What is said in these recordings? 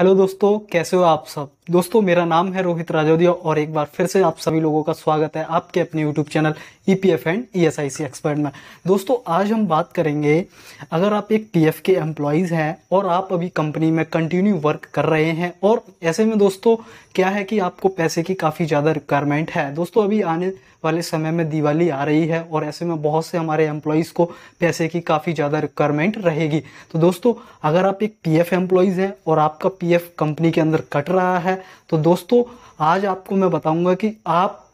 hello दोस्तों कैसे हो आप सब दोस्तों मेरा नाम है रोहित राजौदिया और एक बार फिर से आप सभी लोगों का स्वागत है आपके अपने YouTube channel E P F and E S I C expert में दोस्तों आज हम बात करेंगे अगर आप एक पी एफ के एम्प्लॉयज़ हैं और आप अभी कंपनी में कंटिन्यू वर्क कर रहे हैं और ऐसे में दोस्तों क्या है कि आपको पैसे की काफ़ी ज़्यादा रिक्वायरमेंट है दोस्तों अभी आने वाले समय में दिवाली आ रही है और ऐसे में बहुत से हमारे एम्प्लॉयज़ को पैसे की काफ़ी ज़्यादा रिक्वायरमेंट रहेगी तो दोस्तों अगर आप एक पी एफ एम्प्लॉयज़ हैं और आपका पी एफ कंपनी के अंदर कट रहा है तो दोस्तों आज आपको मैं बताऊँगा कि आप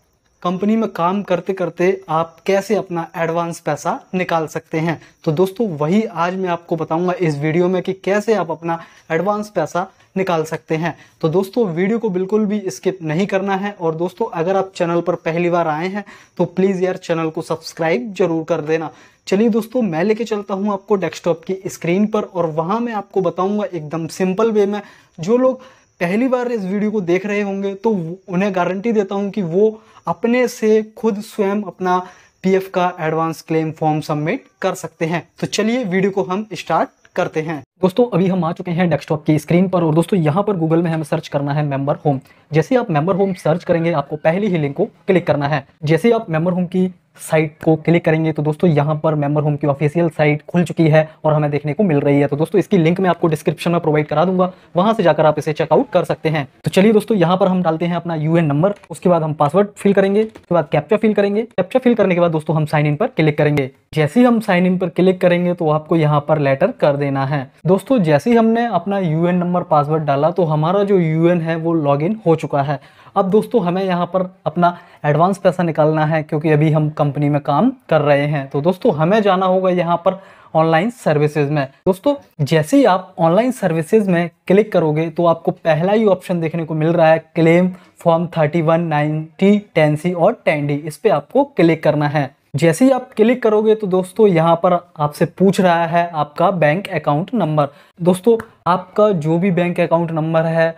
कंपनी में काम करते करते आप कैसे अपना एडवांस पैसा निकाल सकते हैं तो दोस्तों वही आज मैं आपको बताऊंगा इस वीडियो में कि कैसे आप अपना एडवांस पैसा निकाल सकते हैं तो दोस्तों वीडियो को बिल्कुल भी स्किप नहीं करना है और दोस्तों अगर आप चैनल पर पहली बार आए हैं तो प्लीज़ यार चैनल को सब्सक्राइब जरूर कर देना चलिए दोस्तों मैं लेके चलता हूँ आपको डेस्कटॉप की स्क्रीन पर और वहां मैं आपको बताऊंगा एकदम सिंपल वे में जो लोग पहली बार इस वीडियो को देख रहे होंगे तो उन्हें गारंटी देता हूँ कि वो अपने से खुद स्वयं अपना पीएफ का एडवांस क्लेम फॉर्म सबमिट कर सकते हैं तो चलिए वीडियो को हम स्टार्ट करते हैं दोस्तों अभी हम आ चुके हैं डेस्कटॉप की स्क्रीन पर और दोस्तों यहाँ पर गूगल में हमें सर्च करना है मेंबर होम जैसे आप मेंबर होम सर्च करेंगे आपको पहले ही लिंक को क्लिक करना है जैसे आप मेंबर होम की साइट को क्लिक करेंगे तो दोस्तों यहाँ पर मेंबर होम की ऑफिशियल साइट खुल चुकी है और हमें देखने को मिल रही है तो दोस्तों इसकी लिंक मैं आपको डिस्क्रिप्शन में प्रोवाइड करा दूंगा वहां से जाकर आप इसे चेकआउट कर सकते हैं तो चलिए दोस्तों यहाँ पर हम डालते हैं अपना यूएन नंबर उसके बाद हम पासवर्ड फिल करेंगे उसके बाद कैप्चा फिल करेंगे कैप्चा फिल करने के बाद दोस्तों हम साइन इन पर क्लिक करेंगे जैसे ही हम साइन इन पर क्लिक करेंगे तो आपको यहाँ पर लेटर कर देना है दोस्तों जैसे ही हमने अपना यू नंबर पासवर्ड डाला तो हमारा जो यू है वो लॉग हो चुका है अब दोस्तों हमें यहाँ पर अपना एडवांस पैसा निकालना है क्योंकि अभी हम कंपनी में काम कर रहे हैं तो दोस्तों हमें जाना होगा यहाँ पर ऑनलाइन सर्विसेज में दोस्तों जैसे ही आप ऑनलाइन सर्विसेज में क्लिक करोगे तो आपको पहला ही ऑप्शन देखने को मिल रहा है claim form thirty one ninety ten C और टेन डी इस पर आपको क्लिक करना है जैसे ही आप क्लिक करोगे तो दोस्तों यहाँ पर आपसे पूछ रहा है आपका बैंक अकाउंट नंबर दोस्तों आपका जो भी बैंक अकाउंट नंबर है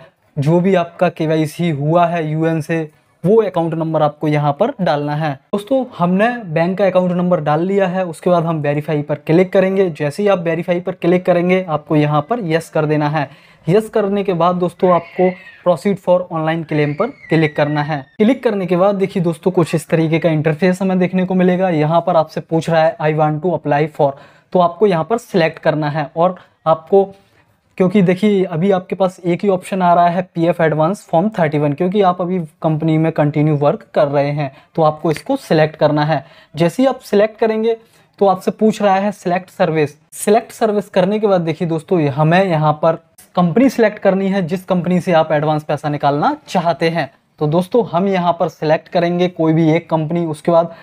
जो भी आपका के हुआ है यूएन से वो अकाउंट नंबर आपको यहाँ पर डालना है दोस्तों हमने बैंक का अकाउंट नंबर डाल लिया है उसके बाद हम वेरीफाई पर क्लिक करेंगे जैसे ही आप वेरीफाई पर क्लिक करेंगे आपको यहाँ पर यस कर देना है यस करने के बाद दोस्तों आपको प्रोसीड फॉर ऑनलाइन क्लेम पर क्लिक करना है क्लिक करने के बाद देखिए दोस्तों कुछ इस तरीके का इंटरफेस हमें देखने को मिलेगा यहाँ पर आपसे पूछ रहा है I want to apply for तो आपको यहाँ पर सिलेक्ट करना है और आपको क्योंकि देखिए अभी आपके पास एक ही ऑप्शन आ रहा है P F advance form thirty one क्योंकि आप अभी कंपनी में कंटिन्यू वर्क कर रहे हैं तो आपको इसको सिलेक्ट करना है जैसे ही आप सिलेक्ट करेंगे तो आपसे पूछ रहा है सिलेक्ट सर्विस सिलेक्ट सर्विस करने के बाद देखिए दोस्तों हमें यहाँ पर कंपनी सिलेक्ट करनी है जिस कंपनी से आप एडवांस पैसा निकालना चाहते हैं तो दोस्तों हम यहाँ पर सिलेक्ट करेंगे कोई भी एक कंपनी उसके बाद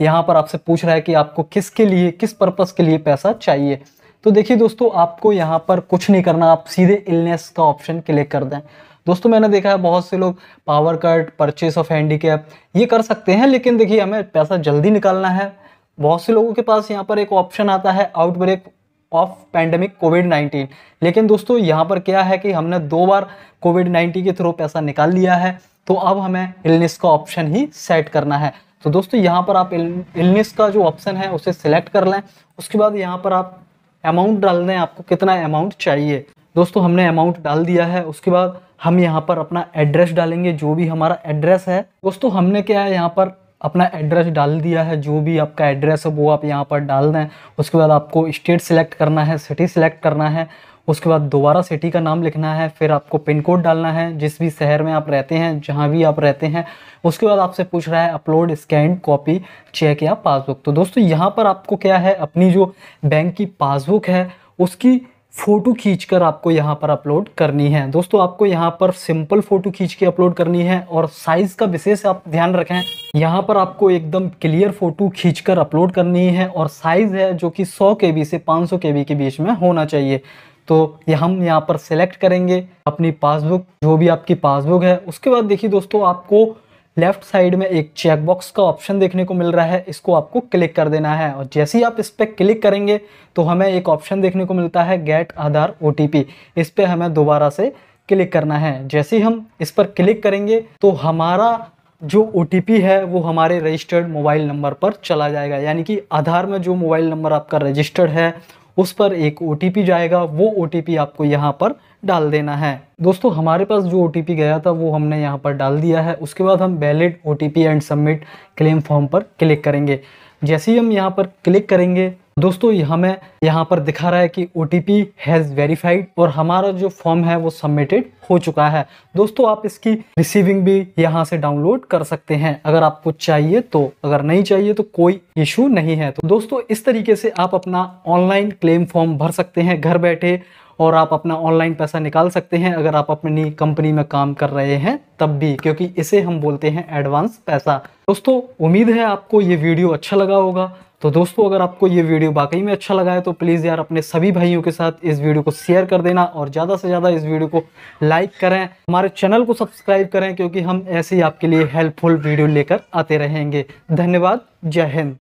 यहाँ पर आपसे पूछ रहा है कि आपको किसके लिए किस पर्पज़ के लिए पैसा चाहिए तो देखिए दोस्तों आपको यहाँ पर कुछ नहीं करना आप सीधे इलनेस का ऑप्शन क्लिक कर दें दोस्तों मैंने देखा है बहुत से लोग power cut purchase of handicap ये कर सकते हैं लेकिन देखिए हमें पैसा जल्दी निकालना है बहुत से लोगों के पास यहाँ पर एक ऑप्शन आता है आउटब्रेक ऑफ पैंडमिक कोविड 19 लेकिन दोस्तों यहाँ पर क्या है कि हमने दो बार कोविड 19 के थ्रू पैसा निकाल लिया है तो अब हमें इलनेस का ऑप्शन ही सेट करना है तो दोस्तों यहाँ पर आप इलनेस का जो ऑप्शन है उसे सिलेक्ट कर लें उसके बाद यहाँ पर आप अमाउंट डाल दें आपको कितना अमाउंट चाहिए दोस्तों हमने अमाउंट डाल दिया है उसके बाद हम यहाँ पर अपना एड्रेस डालेंगे जो भी हमारा एड्रेस है दोस्तों हमने क्या है यहाँ पर अपना एड्रेस डाल दिया है जो भी आपका एड्रेस है वो आप यहाँ पर डाल दें उसके बाद आपको स्टेट सिलेक्ट करना है सिटी सिलेक्ट करना है उसके बाद दोबारा सिटी का नाम लिखना है फिर आपको पिन कोड डालना है जिस भी शहर में आप रहते हैं जहाँ भी आप रहते हैं उसके बाद आपसे पूछ रहा है अपलोड स्कैन कॉपी चेक या पासबुक तो दोस्तों यहाँ पर आपको क्या है अपनी जो बैंक की पासबुक है उसकी फ़ोटो खींचकर आपको यहाँ पर अपलोड करनी है दोस्तों आपको यहाँ पर सिंपल फ़ोटो खींच के अपलोड करनी है और साइज़ का विशेष आप ध्यान रखें यहाँ पर आपको एकदम क्लियर फ़ोटो खींचकर अपलोड करनी है और साइज़ है जो कि 100 के से 500 के के बीच में होना चाहिए तो यह हम यहाँ पर सेलेक्ट करेंगे अपनी पासबुक जो भी आपकी पासबुक है उसके बाद देखिए दोस्तों आपको लेफ्ट साइड में एक चेकबॉक्स का ऑप्शन देखने को मिल रहा है इसको आपको क्लिक कर देना है और जैसे ही आप इस पर क्लिक करेंगे तो हमें एक ऑप्शन देखने को मिलता है गेट आधार ओ इस पर हमें दोबारा से क्लिक करना है जैसे ही हम इस पर क्लिक करेंगे तो हमारा जो ओ है वो हमारे रजिस्टर्ड मोबाइल नंबर पर चला जाएगा यानी कि आधार में जो मोबाइल नंबर आपका रजिस्टर्ड है उस पर एक ओ जाएगा वो ओ आपको यहाँ पर डाल देना है दोस्तों हमारे पास जो ओ गया था वो हमने यहाँ पर डाल दिया है उसके बाद हम valid O and submit claim form पर क्लिक करेंगे जैसे ही हम यहाँ पर क्लिक करेंगे दोस्तों यहाँ में यहाँ पर दिखा रहा है कि O T P has verified और हमारा जो फॉर्म है वो सबमिटेड हो चुका है दोस्तों आप इसकी रिसीविंग भी यहाँ से डाउनलोड कर सकते हैं अगर आपको चाहिए तो अगर नहीं चाहिए तो कोई इशू नहीं है तो दोस्तों इस तरीके से आप अपना ऑनलाइन क्लेम फॉर्म भर सकते हैं घर बैठे और आप अपना ऑनलाइन पैसा निकाल सकते हैं अगर आप अपनी कंपनी में काम कर रहे हैं तब भी क्योंकि इसे हम बोलते हैं एडवांस पैसा दोस्तों उम्मीद है आपको ये वीडियो अच्छा लगा होगा तो दोस्तों अगर आपको ये वीडियो वाकई में अच्छा लगा है तो प्लीज़ यार अपने सभी भाइयों के साथ इस वीडियो को शेयर कर देना और ज़्यादा से ज़्यादा इस वीडियो को लाइक करें हमारे चैनल को सब्सक्राइब करें क्योंकि हम ऐसे ही आपके लिए हेल्पफुल वीडियो लेकर आते रहेंगे धन्यवाद जय हिंद